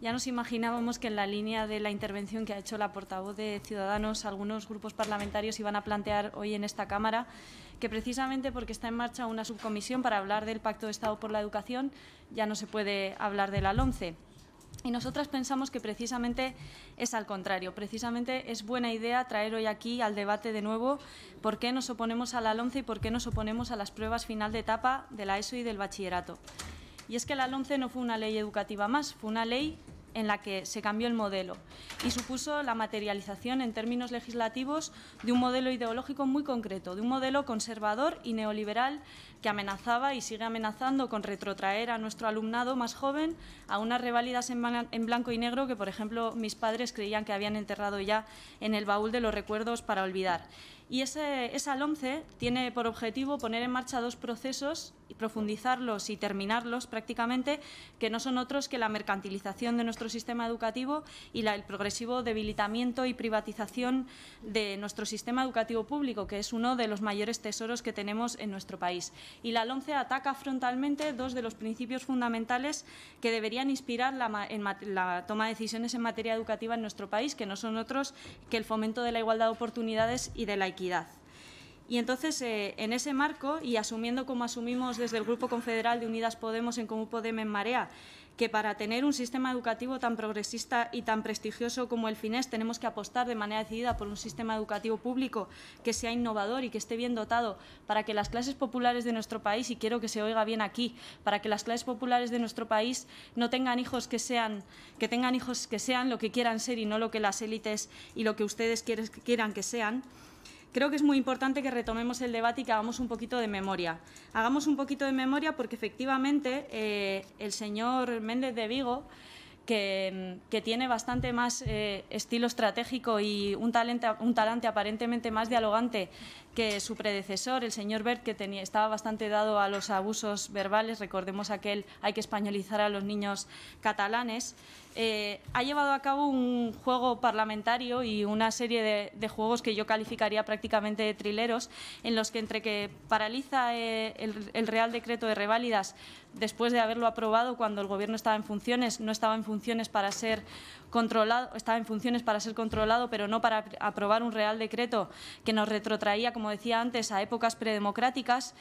Ya nos imaginábamos que en la línea de la intervención que ha hecho la portavoz de Ciudadanos, algunos grupos parlamentarios iban a plantear hoy en esta Cámara que precisamente porque está en marcha una subcomisión para hablar del Pacto de Estado por la Educación, ya no se puede hablar de la Y nosotras pensamos que precisamente es al contrario, precisamente es buena idea traer hoy aquí al debate de nuevo por qué nos oponemos a la LOMCE y por qué nos oponemos a las pruebas final de etapa de la ESO y del bachillerato. Y es que la 11 no fue una ley educativa más, fue una ley en la que se cambió el modelo y supuso la materialización en términos legislativos de un modelo ideológico muy concreto, de un modelo conservador y neoliberal que amenazaba y sigue amenazando con retrotraer a nuestro alumnado más joven a unas reválidas en blanco y negro que, por ejemplo, mis padres creían que habían enterrado ya en el baúl de los recuerdos para olvidar. Y ese, esa LOMCE tiene por objetivo poner en marcha dos procesos y profundizarlos y terminarlos prácticamente, que no son otros que la mercantilización de nuestro sistema educativo y el progresivo debilitamiento y privatización de nuestro sistema educativo público, que es uno de los mayores tesoros que tenemos en nuestro país. Y la LOMCE ataca frontalmente dos de los principios fundamentales que deberían inspirar la, la toma de decisiones en materia educativa en nuestro país, que no son otros que el fomento de la igualdad de oportunidades y de la equidad y entonces, eh, en ese marco, y asumiendo como asumimos desde el Grupo Confederal de Unidas Podemos en Común podemos en Marea, que para tener un sistema educativo tan progresista y tan prestigioso como el FINES tenemos que apostar de manera decidida por un sistema educativo público que sea innovador y que esté bien dotado para que las clases populares de nuestro país, y quiero que se oiga bien aquí, para que las clases populares de nuestro país no tengan hijos que sean, que tengan hijos que sean lo que quieran ser y no lo que las élites y lo que ustedes quieran que sean creo que es muy importante que retomemos el debate y que hagamos un poquito de memoria. Hagamos un poquito de memoria porque efectivamente eh, el señor Méndez de Vigo, que, tiene bastante más eh, estilo estratégico y un talento, talante aparentemente más dialogante que su predecesor, el señor Bert, que tenía, estaba bastante dado a los abusos verbales, recordemos aquel hay que españolizar a los niños catalanes. Eh, ha llevado a cabo un juego parlamentario y una serie de, juegos que yo calificaría prácticamente de trileros, en los que entre que paraliza eh, el, Real Decreto de Reválidas después de haberlo aprobado cuando el Gobierno estaba en funciones, no estaba en funciones para ser controlado, estaba en funciones para ser controlado, pero no para aprobar un Real Decreto que nos retrotraía, como decía antes, a épocas predemocráticas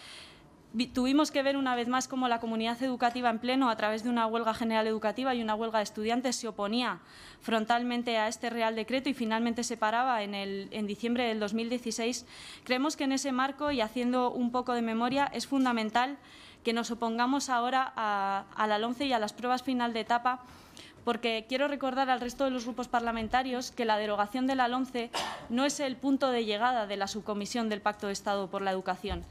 tuvimos que ver una vez más cómo la comunidad educativa en pleno, a través de una huelga general educativa y una huelga de estudiantes, se oponía frontalmente a este Real Decreto y finalmente se paraba en, diciembre del 2016. Creemos que en ese marco y haciendo un poco de memoria es fundamental que nos opongamos ahora a, a la LONCE y a las pruebas final de etapa porque quiero recordar al resto de los grupos parlamentarios que la derogación de la LONCE no es el punto de llegada de la subcomisión del Pacto de Estado por la Educación.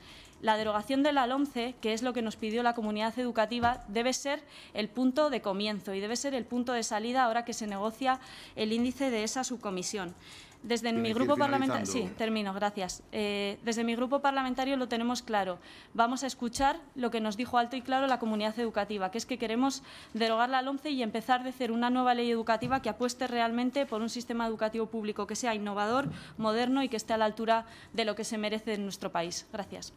La derogación de la LOMCE, que es lo que nos pidió la comunidad educativa, debe ser el punto de comienzo y debe ser el punto de salida ahora que se negocia el índice de esa subcomisión. Desde mi grupo parlamentario, sí, termino, gracias. Eh, desde mi grupo parlamentario lo tenemos claro. Vamos a escuchar lo que nos dijo alto y claro la comunidad educativa, que es que queremos derogar la LOMCE y empezar de hacer una nueva ley educativa que apueste realmente por un sistema educativo público que sea innovador, moderno y que esté a la altura de lo que se merece en nuestro país. Gracias.